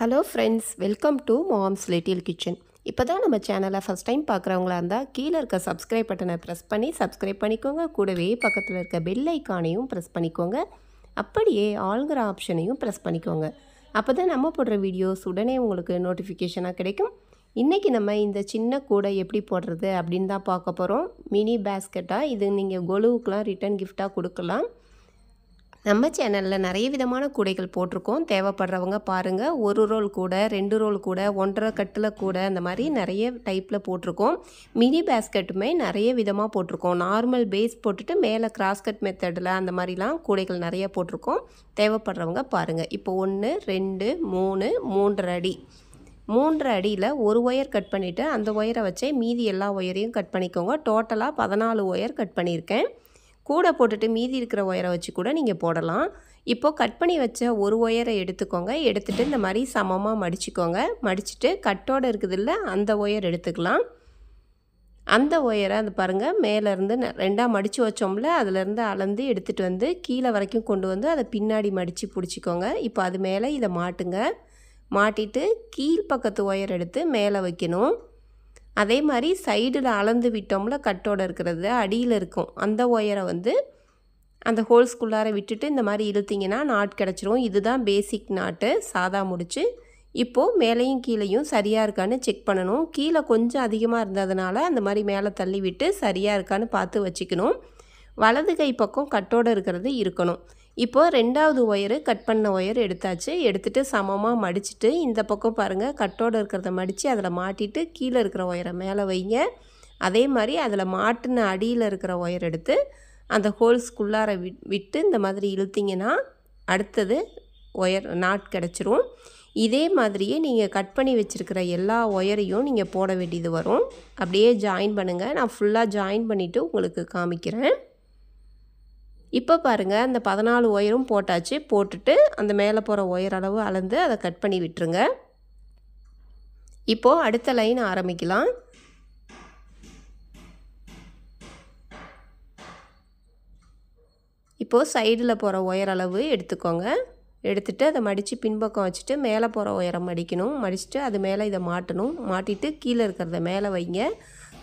hello friends welcome to mom's little kitchen இப்போ தான் நம்ம சேனலை ஃபஸ்ட் டைம் பார்க்குறவங்களா இருந்தால் கீழே இருக்க சப்ஸ்கிரைப் பட்டனை ப்ரெஸ் பண்ணி சப்ஸ்கிரைப் பண்ணிக்கோங்க கூடவே பக்கத்தில் இருக்க பெல் ஐக்கானையும் ப்ரெஸ் பண்ணிக்கோங்க அப்படியே ஆளுங்கிற ஆப்ஷனையும் ப்ரெஸ் பண்ணிக்கோங்க அப்போ தான் நம்ம போடுற வீடியோஸ் உடனே உங்களுக்கு நோட்டிஃபிகேஷனாக கிடைக்கும் இன்றைக்கி நம்ம இந்த சின்ன கூடை எப்படி போடுறது அப்படின்னு தான் பார்க்க போகிறோம் மினி பேஸ்கெட்டாக இது நீங்கள் கொலுவுக்கெலாம் ரிட்டன் கிஃப்டாக கொடுக்கலாம் நம்ம சேனலில் நிறைய விதமான கூடைகள் போட்டிருக்கோம் தேவைப்படுறவங்க பாருங்கள் ஒரு ரோல் கூட ரெண்டு ரோல் கூட ஒன்றரை கட்டில் கூட அந்த மாதிரி நிறைய டைப்பில் போட்டிருக்கோம் மினி பேஸ்கெட்டுமே நிறைய விதமாக போட்டிருக்கோம் நார்மல் பேஸ் போட்டுட்டு மேலே கிராஸ்கட் மெத்தடில் அந்த மாதிரிலாம் கூடைகள் நிறைய போட்டிருக்கோம் தேவைப்படுறவங்க பாருங்கள் இப்போ ஒன்று ரெண்டு மூணு மூன்றரை அடி மூன்று அடியில் ஒரு ஒயர் கட் பண்ணிவிட்டு அந்த ஒயரை வச்சே மீதி எல்லா ஒயரையும் கட் பண்ணிக்கோங்க டோட்டலாக பதினாலு ஒயர் கட் பண்ணியிருக்கேன் கூட போட்டுட்டு மீதி இருக்கிற ஒயரை வச்சு கூட நீங்கள் போடலாம் இப்போது கட் பண்ணி வச்ச ஒரு ஒயரை எடுத்துக்கோங்க எடுத்துகிட்டு இந்த மாதிரி சமமாக மடிச்சுக்கோங்க மடிச்சுட்டு கட்டோடு இருக்குதுல்ல அந்த ஒயர் எடுத்துக்கலாம் அந்த ஒயரை அது பாருங்கள் மேலேருந்து ரெண்டாக மடித்து வச்சோம்ல அதிலேருந்து அளந்து எடுத்துகிட்டு வந்து கீழே வரைக்கும் கொண்டு வந்து அதை பின்னாடி மடித்து பிடிச்சிக்கோங்க இப்போ அது மேலே இதை மாட்டுங்க மாட்டிட்டு பக்கத்து ஒயர் எடுத்து மேலே வைக்கணும் அதே மாதிரி சைடில் அளந்து விட்டோம்ல கட்டோட இருக்கிறது அடியில் இருக்கும் அந்த ஒயரை வந்து அந்த ஹோல்ஸ்குள்ளார விட்டுட்டு இந்த மாதிரி இழுத்திங்கன்னா நாட் கிடச்சிரும் இதுதான் பேசிக் நாட்டு சாதா முடிச்சு இப்போது மேலேயும் கீழேயும் சரியாக இருக்கான்னு செக் பண்ணணும் கீழே கொஞ்சம் அதிகமாக இருந்ததுனால அந்த மாதிரி மேலே தள்ளி விட்டு சரியாக இருக்கான்னு பார்த்து வச்சுக்கணும் வலது கை பக்கம் கட்டோடு இருக்கிறது இருக்கணும் இப்போ ரெண்டாவது ஒயரு கட் பண்ண ஒயர் எடுத்தாச்சு எடுத்துகிட்டு சமமாக மடிச்சுட்டு இந்த பக்கம் பாருங்கள் கட்டோடு இருக்கிறத மடித்து அதில் மாட்டிட்டு கீழே இருக்கிற ஒயரை மேலே வைங்க அதே மாதிரி அதில் மாட்டின அடியில் இருக்கிற ஒயர் எடுத்து அந்த ஹோல்ஸ்குள்ளார விட்டு இந்த மாதிரி இழுத்திங்கன்னா அடுத்தது ஒயர் நாட் கிடச்சிரும் இதே மாதிரியே நீங்கள் கட் பண்ணி வச்சுருக்கிற எல்லா ஒயரையும் நீங்கள் போட வேண்டியது வரும் அப்படியே ஜாயின் பண்ணுங்கள் நான் ஃபுல்லாக ஜாயின் பண்ணிவிட்டு உங்களுக்கு காமிக்கிறேன் இப்போ பாருங்கள் அந்த பதினாலு ஒயரும் போட்டாச்சு போட்டுட்டு அந்த மேலே போகிற ஒயர் அளவு அளந்து அதை கட் பண்ணி விட்டுருங்க இப்போது அடுத்த லைன் ஆரம்பிக்கலாம் இப்போது சைடில் போகிற ஒயர் அளவு எடுத்துக்கோங்க எடுத்துகிட்டு அதை மடித்து பின்பக்கம் வச்சுட்டு மேலே போகிற உயரம் மடிக்கணும் மடிச்சுட்டு அது மேலே இதை மாட்டணும் மாட்டிட்டு கீழே இருக்கிறத மேலே வைங்க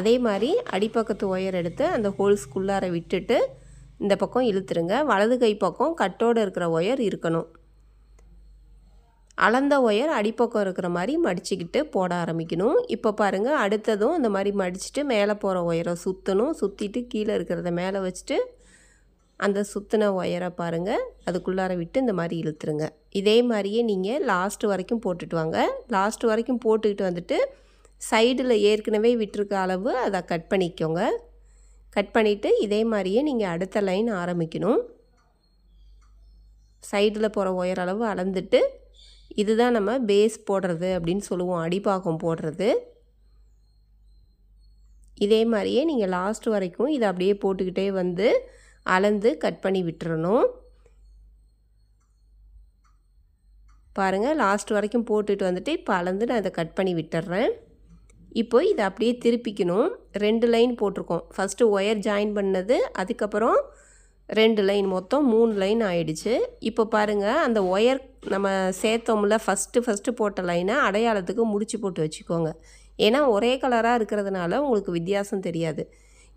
அதே மாதிரி அடிப்பக்கத்து ஒயர் எடுத்து அந்த ஹோல்ஸ்குள்ளார விட்டுட்டு இந்த பக்கம் இழுத்துருங்க வலது கை பக்கம் கட்டோடு இருக்கிற ஒயர் இருக்கணும் அளந்த ஒயர் அடிப்பக்கம் இருக்கிற மாதிரி மடிச்சுக்கிட்டு போட ஆரம்பிக்கணும் இப்போ பாருங்கள் அடுத்ததும் அந்த மாதிரி மடிச்சுட்டு மேலே போகிற ஒயரை சுற்றணும் சுற்றிட்டு கீழே இருக்கிறத மேலே வச்சுட்டு அந்த சுற்றின ஒயரை பாருங்கள் அதுக்குள்ளார விட்டு இந்த மாதிரி இழுத்துருங்க இதே மாதிரியே நீங்கள் லாஸ்ட் வரைக்கும் போட்டுட்டு வாங்க லாஸ்ட் வரைக்கும் போட்டுக்கிட்டு வந்துட்டு சைடில் ஏற்கனவே விட்டுருக்க அளவு அதை கட் பண்ணிக்கோங்க கட் பண்ணிவிட்டு இதே மாதிரியே நீங்கள் அடுத்த லைன் ஆரம்பிக்கணும் சைடில் போகிற ஒயர் அளவு அளந்துட்டு இதுதான் நம்ம பேஸ் போடுறது அப்படின்னு சொல்லுவோம் அடிப்பாகம் போடுறது இதே மாதிரியே நீங்கள் லாஸ்ட் வரைக்கும் இதை அப்படியே போட்டுக்கிட்டே வந்து அளந்து கட் பண்ணி விட்டுறணும் பாருங்கள் லாஸ்ட் வரைக்கும் போட்டுட்டு வந்துட்டு இப்போ அளந்து நான் இதை கட் பண்ணி விட்டுறேன் இப்போ இதை அப்படியே திருப்பிக்கணும் ரெண்டு லைன் போட்டிருக்கோம் ஃபஸ்ட்டு ஒயர் ஜாயின் பண்ணது அதுக்கப்புறம் ரெண்டு லைன் மொத்தம் மூணு லைன் ஆயிடுச்சு இப்போ பாருங்கள் அந்த ஒயர் நம்ம சேர்த்தோம்ல ஃபஸ்ட்டு ஃபஸ்ட்டு போட்ட லைனை அடையாளத்துக்கு முடிச்சு போட்டு வச்சுக்கோங்க ஏன்னா ஒரே கலராக இருக்கிறதுனால உங்களுக்கு வித்தியாசம் தெரியாது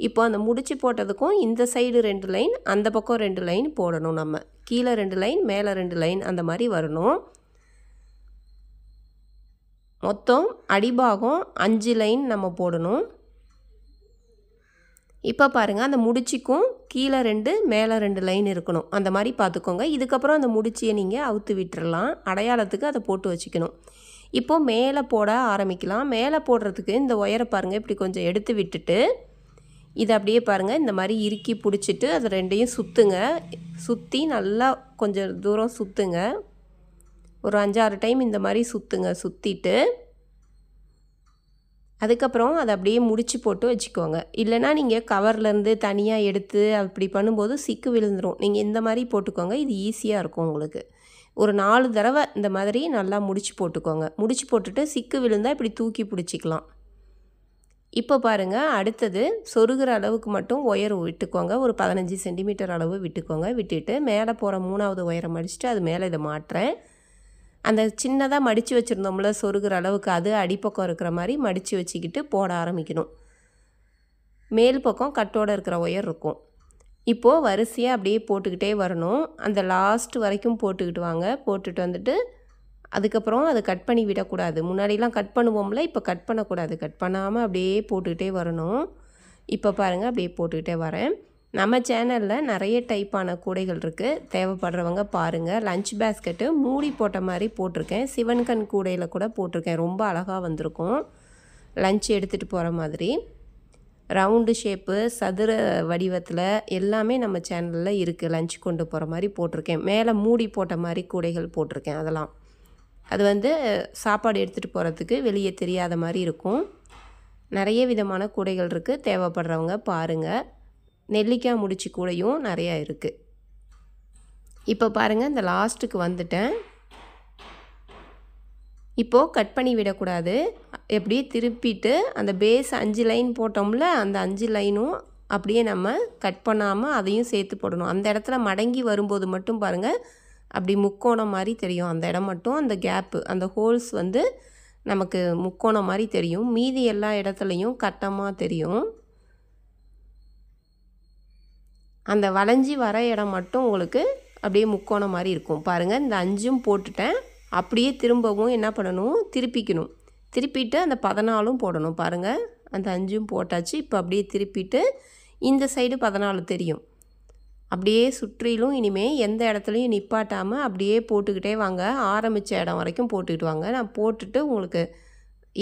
இப்போ அந்த முடிச்சு போட்டதுக்கும் இந்த சைடு ரெண்டு லைன் அந்த பக்கம் ரெண்டு லைன் போடணும் நம்ம கீழே ரெண்டு லைன் மேலே ரெண்டு லைன் அந்த மாதிரி வரணும் மொத்தம் அடிபாகம் அஞ்சு லைன் நம்ம போடணும் இப்போ பாருங்கள் அந்த முடிச்சிக்கும் கீழே ரெண்டு மேலே ரெண்டு லைன் இருக்கணும் அந்த மாதிரி பார்த்துக்கோங்க இதுக்கப்புறம் அந்த முடிச்சியை நீங்கள் அவுத்து விட்டுறலாம் அடையாளத்துக்கு அதை போட்டு வச்சுக்கணும் இப்போது மேலே போட ஆரம்பிக்கலாம் மேலே போடுறதுக்கு இந்த ஒயரை பாருங்கள் இப்படி கொஞ்சம் எடுத்து விட்டுட்டு இதை அப்படியே பாருங்கள் இந்த மாதிரி இறுக்கி பிடிச்சிட்டு அதை ரெண்டையும் சுற்றுங்க சுற்றி நல்லா கொஞ்சம் தூரம் சுற்றுங்க ஒரு அஞ்சாறு டைம் இந்த மாதிரி சுற்றுங்க சுற்றிட்டு அதுக்கப்புறம் அதை அப்படியே முடிச்சு போட்டு வச்சுக்கோங்க இல்லைனா நீங்கள் கவர்லேருந்து தனியாக எடுத்து அப்படி பண்ணும்போது சிக்கு விழுந்துடும் நீங்கள் இந்த மாதிரி போட்டுக்கோங்க இது ஈஸியாக இருக்கும் உங்களுக்கு ஒரு நாலு தடவை இந்த மாதிரி நல்லா முடிச்சு போட்டுக்கோங்க முடிச்சு போட்டுட்டு சிக்கு விழுந்தால் இப்படி தூக்கி பிடிச்சிக்கலாம் இப்போ பாருங்கள் அடுத்தது சொருகிற அளவுக்கு மட்டும் ஒயர் விட்டுக்கோங்க ஒரு பதினஞ்சு சென்டிமீட்டர் அளவு விட்டுக்கோங்க விட்டுட்டு மேலே போகிற மூணாவது ஒயரை மடிச்சுட்டு அது மேலே இதை மாட்டுறேன் அந்த சின்னதாக மடித்து வச்சுருந்தோம்ல சொருகிற அளவுக்கு அது அடிப்பக்கம் இருக்கிற மாதிரி மடித்து வச்சுக்கிட்டு போட ஆரம்பிக்கணும் மேல் பக்கம் கட்டோடு இருக்கிற ஒயர் இருக்கும் இப்போது வரிசையாக அப்படியே போட்டுக்கிட்டே வரணும் அந்த லாஸ்ட் வரைக்கும் போட்டுக்கிட்டு வாங்க போட்டுட்டு வந்துட்டு அதுக்கப்புறம் அதை கட் பண்ணி விடக்கூடாது முன்னாடிலாம் கட் பண்ணுவோம்ல இப்போ கட் பண்ணக்கூடாது கட் பண்ணாமல் அப்படியே போட்டுக்கிட்டே வரணும் இப்போ பாருங்கள் அப்படியே போட்டுக்கிட்டே வரேன் நம்ம சேனலில் நிறைய டைப்பான கூடைகள் இருக்குது தேவைப்படுறவங்க பாருங்கள் லஞ்ச் பேஸ்கெட்டு மூடி போட்ட மாதிரி போட்டிருக்கேன் சிவன் கண் கூடையில் கூட போட்டிருக்கேன் ரொம்ப அழகாக வந்திருக்கும் லஞ்ச் எடுத்துகிட்டு போகிற மாதிரி ரவுண்டு ஷேப்பு சதுர வடிவத்தில் எல்லாமே நம்ம சேனலில் இருக்குது லஞ்ச் கொண்டு போகிற மாதிரி போட்டிருக்கேன் மேலே மூடி போட்ட மாதிரி கூடைகள் போட்டிருக்கேன் அதெல்லாம் அது வந்து சாப்பாடு எடுத்துகிட்டு போகிறதுக்கு வெளியே தெரியாத மாதிரி இருக்கும் நிறைய விதமான கூடைகள் இருக்குது தேவைப்படுறவங்க பாருங்கள் நெல்லிக்காய் முடிச்சு கூடையும் நிறையா இருக்குது இப்போ பாருங்கள் இந்த லாஸ்ட்டுக்கு வந்துட்டேன் இப்போது கட் பண்ணி விடக்கூடாது எப்படி திருப்பிட்டு அந்த பேஸ் அஞ்சு லைன் போட்டோம்ல அந்த அஞ்சு லைனும் அப்படியே நம்ம கட் பண்ணாமல் அதையும் சேர்த்து போடணும் அந்த இடத்துல மடங்கி வரும்போது மட்டும் பாருங்கள் அப்படி முக்கோணம் மாதிரி தெரியும் அந்த இடம் மட்டும் அந்த கேப்பு அந்த ஹோல்ஸ் வந்து நமக்கு முக்கோணம் மாதிரி தெரியும் மீதி எல்லா இடத்துலையும் கட்டமாக தெரியும் அந்த வளைஞ்சி வர இடம் மட்டும் உங்களுக்கு அப்படியே முக்கோணம் மாதிரி இருக்கும் பாருங்கள் இந்த அஞ்சும் போட்டுட்டேன் அப்படியே திரும்பவும் என்ன பண்ணணும் திருப்பிக்கணும் திருப்பிட்டு அந்த பதினாலும் போடணும் பாருங்கள் அந்த அஞ்சும் போட்டாச்சு இப்போ அப்படியே திருப்பிட்டு இந்த சைடு பதினாலு தெரியும் அப்படியே சுற்றிலும் இனிமேல் எந்த இடத்துலையும் நிப்பாட்டாமல் அப்படியே போட்டுக்கிட்டே வாங்க ஆரம்பித்த இடம் வரைக்கும் போட்டுக்கிட்டு வாங்க நான் போட்டுட்டு உங்களுக்கு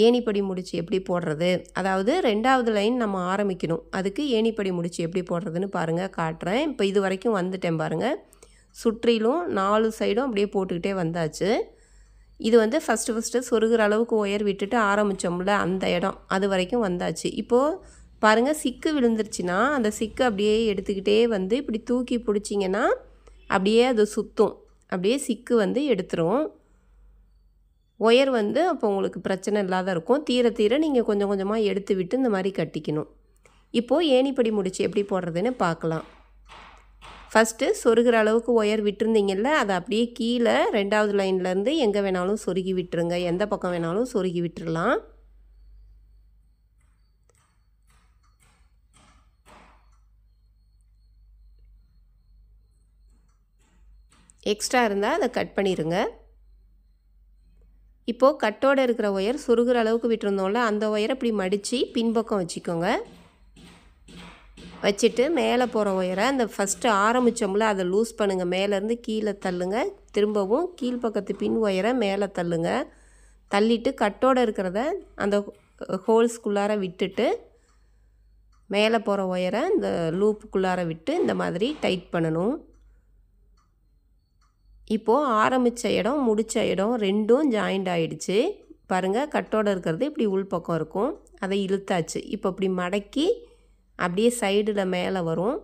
ஏணிப்படி முடிச்சு எப்படி போடுறது அதாவது ரெண்டாவது லைன் நம்ம ஆரம்பிக்கணும் அதுக்கு ஏணிப்படி முடிச்சு எப்படி போடுறதுன்னு பாருங்கள் காட்டுறேன் இப்போ இது வரைக்கும் வந்துட்டேன் பாருங்கள் சுற்றிலும் நாலு சைடும் அப்படியே போட்டுக்கிட்டே வந்தாச்சு இது வந்து ஃபஸ்ட்டு ஃபஸ்ட்டு சொருகிற அளவுக்கு ஒயர் விட்டுட்டு ஆரம்பித்தோம்ல அந்த இடம் அது வரைக்கும் வந்தாச்சு இப்போது பாருங்கள் சிக்கு விழுந்துருச்சுன்னா அந்த சிக்கு அப்படியே எடுத்துக்கிட்டே வந்து இப்படி தூக்கி பிடிச்சிங்கன்னா அப்படியே அது சுற்றும் அப்படியே சிக்கு வந்து எடுத்துரும் ஒயர் வந்து அப்போ உங்களுக்கு பிரச்சனை இல்லாத இருக்கும் தீர தீர நீங்கள் கொஞ்சம் கொஞ்சமாக எடுத்து விட்டு இந்த மாதிரி கட்டிக்கணும் இப்போது ஏணிப்படி முடிச்சு எப்படி போடுறதுன்னு பார்க்கலாம் ஃபஸ்ட்டு சொருகிற அளவுக்கு ஒயர் விட்டுருந்தீங்கல்ல அதை அப்படியே கீழே ரெண்டாவது லைன்லேருந்து எங்கே வேணாலும் சொருகி விட்டுருங்க எந்த பக்கம் வேணாலும் சொருகி விட்டுருலாம் எக்ஸ்ட்ரா இருந்தால் அதை கட் பண்ணிடுங்க இப்போது கட்டோடு இருக்கிற ஒயர் சுருகிற அளவுக்கு விட்டுருந்தோம்ல அந்த ஒயரை இப்படி மடித்து பின்பக்கம் வச்சுக்கோங்க வச்சுட்டு மேலே போகிற ஒயரை அந்த ஃபஸ்ட்டு ஆரம்பித்தோம்ல அதை லூஸ் பண்ணுங்கள் மேலேருந்து கீழே தள்ளுங்க திரும்பவும் கீழ்ப்பக்கத்து பின் ஒயரை மேலே தள்ளுங்க தள்ளிட்டு கட்டோடு இருக்கிறத அந்த ஹோல்ஸ்குள்ளார விட்டுட்டு மேலே போகிற ஒயரை இந்த லூப்புக்குள்ளார விட்டு இந்த மாதிரி டைட் பண்ணணும் இப்போது ஆரம்பித்த இடம் முடித்த இடம் ரெண்டும் ஜாயிண்ட் ஆகிடுச்சு பாருங்கள் கட்டோடு இருக்கிறது இப்படி உள்பக்கம் இருக்கும் அதை இழுத்தாச்சு இப்போ இப்படி மடக்கி அப்படியே சைடில் மேலே வரும்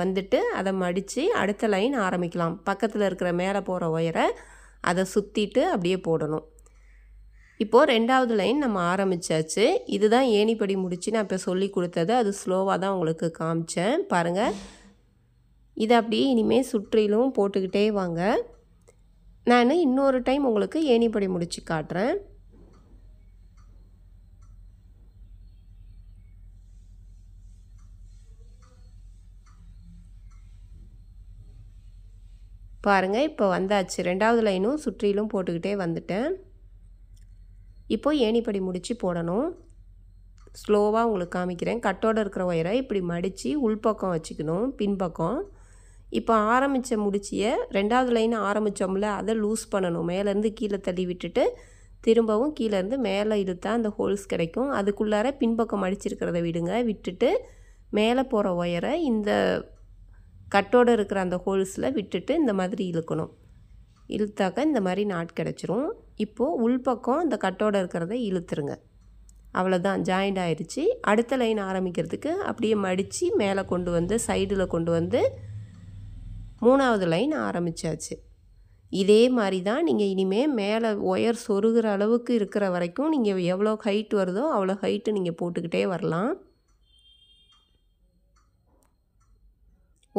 வந்துட்டு அதை மடித்து அடுத்த லைன் ஆரம்பிக்கலாம் பக்கத்தில் இருக்கிற மேலே போகிற ஒயரை அதை சுற்றிட்டு அப்படியே போடணும் இப்போது ரெண்டாவது லைன் நம்ம ஆரம்பித்தாச்சு இதுதான் ஏணிப்படி முடித்து நான் இப்போ சொல்லி கொடுத்தது அது ஸ்லோவாக தான் உங்களுக்கு காமிச்சேன் பாருங்கள் இதை அப்படியே இனிமேல் சுற்றிலும் போட்டுக்கிட்டே வாங்க நான் இன்னொரு டைம் உங்களுக்கு ஏணிப்படி முடித்து காட்டுறேன் பாருங்கள் இப்போ வந்தாச்சு ரெண்டாவது லைனும் சுற்றிலும் போட்டுக்கிட்டே வந்துட்டேன் இப்போது ஏணிப்படி முடித்து போடணும் ஸ்லோவாக உங்களுக்கு காமிக்கிறேன் கட்டோடு இருக்கிற ஒயரை இப்படி மடித்து உள்பக்கம் வச்சுக்கணும் பின்பக்கம் இப்போ ஆரம்பித்த முடிச்சியை ரெண்டாவது லைன் ஆரம்பித்தோம்ல அதை லூஸ் பண்ணணும் மேலேருந்து கீழே தள்ளி விட்டுட்டு திரும்பவும் கீழேருந்து மேலே இழுத்தால் அந்த ஹோல்ஸ் கிடைக்கும் அதுக்குள்ளார பின்பக்கம் அடிச்சிருக்கிறத விடுங்க விட்டுட்டு மேலே போகிற ஒயரை இந்த கட்டோடு இருக்கிற அந்த ஹோல்ஸில் விட்டுட்டு இந்த மாதிரி இழுக்கணும் இழுத்தாக்க இந்த மாதிரி நாட் கிடச்சிரும் இப்போது உள்பக்கம் இந்த கட்டோடு இருக்கிறத இழுத்துருங்க அவ்வளோதான் ஜாயிண்ட் ஆகிடுச்சி அடுத்த லைன் ஆரம்பிக்கிறதுக்கு அப்படியே மடித்து மேலே கொண்டு வந்து சைடில் கொண்டு வந்து மூணாவது லைன் ஆரம்பித்தாச்சு இதே மாதிரி தான் நீங்கள் இனிமேல் மேலே ஒயர் சொருகிற அளவுக்கு இருக்கிற வரைக்கும் நீங்கள் எவ்வளோ ஹைட் வருதோ அவ்வளோ ஹைட்டு நீங்கள் போட்டுக்கிட்டே வரலாம்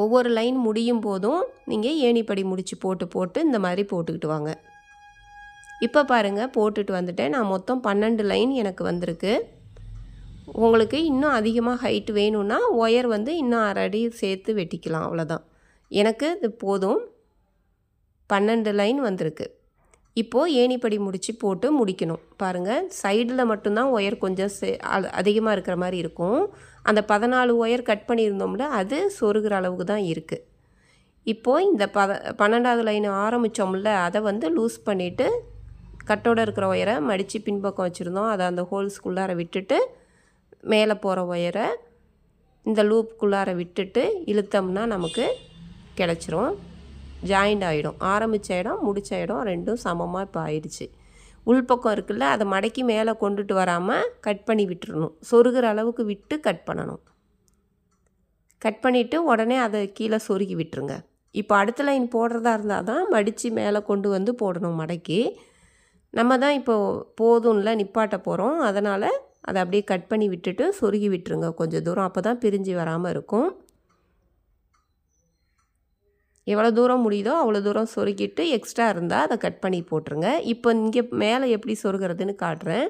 ஒவ்வொரு லைன் முடியும் போதும் நீங்கள் ஏணிப்படி முடித்து போட்டு போட்டு இந்த மாதிரி போட்டுக்கிட்டு வாங்க இப்போ பாருங்கள் போட்டுட்டு வந்துட்டேன் நான் மொத்தம் பன்னெண்டு லைன் எனக்கு வந்திருக்கு உங்களுக்கு இன்னும் அதிகமாக ஹைட் வேணும்னா ஒயர் வந்து இன்னும் அரை அடி சேர்த்து வெட்டிக்கலாம் அவ்வளோதான் எனக்கு இது போதும் பன்னெண்டு லைன் வந்திருக்கு இப்போது ஏணிப்படி முடித்து போட்டு முடிக்கணும் பாருங்கள் சைடில் மட்டும்தான் ஒயர் கொஞ்சம் அதிகமாக இருக்கிற மாதிரி இருக்கும் அந்த பதினாலு ஒயர் கட் பண்ணியிருந்தோம்ல அது சொருகிற அளவுக்கு தான் இருக்குது இப்போது இந்த பத பன்னெண்டாவது லைன் ஆரம்பித்தோம்ல அதை வந்து லூஸ் பண்ணிவிட்டு கட்டோட இருக்கிற ஒயரை மடித்து பின்பக்கம் வச்சுருந்தோம் அதை அந்த ஹோல்ஸ்குள்ளார விட்டுட்டு மேலே போகிற ஒயரை இந்த லூப்புக்குள்ளார விட்டுட்டு இழுத்தோம்னா நமக்கு கிடச்சிரும் ஜாயிண்ட் ஆகிடும் ஆரம்பித்த இடம் முடித்த இடம் ரெண்டும் சமமாக இப்போ ஆயிடுச்சு உள்பக்கம் இருக்குல்ல அதை மடக்கி மேலே கொண்டுட்டு வராமல் கட் பண்ணி விட்டுறணும் சொருகிற அளவுக்கு விட்டு கட் பண்ணணும் கட் பண்ணிவிட்டு உடனே அதை கீழே சொருகி விட்டுருங்க இப்போ அடுத்த லைன் போடுறதா இருந்தால் தான் மடித்து மேலே கொண்டு வந்து போடணும் மடக்கி நம்ம தான் இப்போ போதும்ல நிப்பாட்ட போகிறோம் அதனால் அதை அப்படியே கட் பண்ணி விட்டுட்டு சொருகி விட்டுருங்க கொஞ்சம் தூரம் அப்போ தான் பிரிஞ்சு வராமல் இருக்கும் எவ்வளோ தூரம் முடியுதோ அவ்வளோ தூரம் சொருகிட்டு எக்ஸ்ட்ரா இருந்தால் அதை கட் பண்ணி போட்டுருங்க இப்போ இங்கே மேலே எப்படி சொருகிறதுன்னு காட்டுறேன்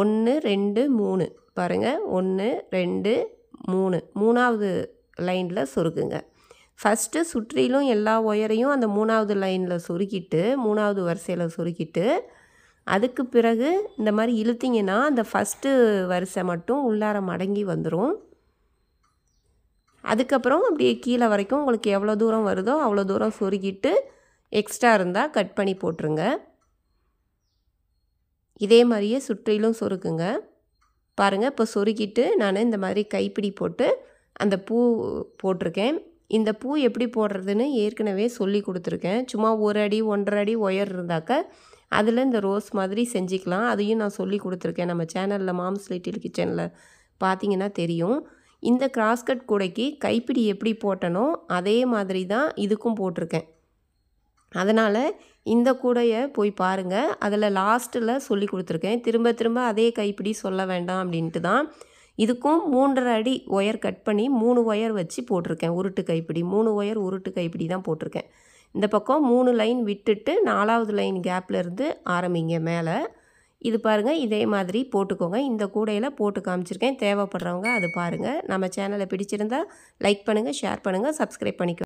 ஒன்று ரெண்டு மூணு பாருங்கள் ஒன்று ரெண்டு மூணு மூணாவது லைனில் சொருக்குங்க ஃபஸ்ட்டு சுற்றிலும் எல்லா ஒயரையும் அந்த மூணாவது லைனில் சுருக்கிட்டு மூணாவது வரிசையில் சுருக்கிட்டு அதுக்கு பிறகு இந்த மாதிரி இழுத்திங்கன்னா அந்த ஃபஸ்ட்டு வரிசை மட்டும் உள்ளார மடங்கி வந்துடும் அதுக்கப்புறம் அப்படியே கீழே வரைக்கும் உங்களுக்கு எவ்வளோ தூரம் வருதோ அவ்வளோ தூரம் சொருகிட்டு எக்ஸ்ட்ரா இருந்தால் கட் பண்ணி போட்டுருங்க இதே மாதிரியே சுற்றிலும் சொருக்குங்க பாருங்கள் இப்போ சொருக்கிட்டு நான் இந்த மாதிரி கைப்பிடி போட்டு அந்த பூ போட்டிருக்கேன் இந்த பூ எப்படி போடுறதுன்னு ஏற்கனவே சொல்லி கொடுத்துருக்கேன் சும்மா ஒரு அடி ஒன்றரை அடி ஒயர் இருந்தாக்க அதில் இந்த ரோஸ் மாதிரி செஞ்சுக்கலாம் அதையும் நான் சொல்லி கொடுத்துருக்கேன் நம்ம சேனலில் மாம்ஸ் லிட்டில் கிச்சனில் பார்த்தீங்கன்னா தெரியும் இந்த கிராஸ்கட் கூடைக்கு கைப்பிடி எப்படி போட்டனோ அதே மாதிரி தான் இதுக்கும் போட்டிருக்கேன் அதனால் இந்த கூடையை போய் பாருங்கள் அதில் லாஸ்ட்டில் சொல்லி கொடுத்துருக்கேன் திரும்ப திரும்ப அதே கைப்பிடி சொல்ல வேண்டாம் அப்படின்ட்டு தான் இதுக்கும் மூன்றரை அடி ஒயர் கட் பண்ணி மூணு ஒயர் வச்சு போட்டிருக்கேன் உருட்டு கைப்பிடி மூணு ஒயர் உருட்டு கைப்பிடி தான் போட்டிருக்கேன் இந்த பக்கம் மூணு லைன் விட்டுட்டு நாலாவது லைன் கேப்பில் இருந்து ஆரம்பிங்க மேலே இது பாருங்கள் இதே மாதிரி போட்டுக்கோங்க இந்த கூடையில் போட்டு காமிச்சிருக்கேன் தேவைப்படுறவங்க அது பாருங்கள் நம்ம சேனலை பிடிச்சிருந்தால் லைக் பண்ணுங்கள் ஷேர் பண்ணுங்கள் சப்ஸ்கிரைப் பண்ணிக்கோங்க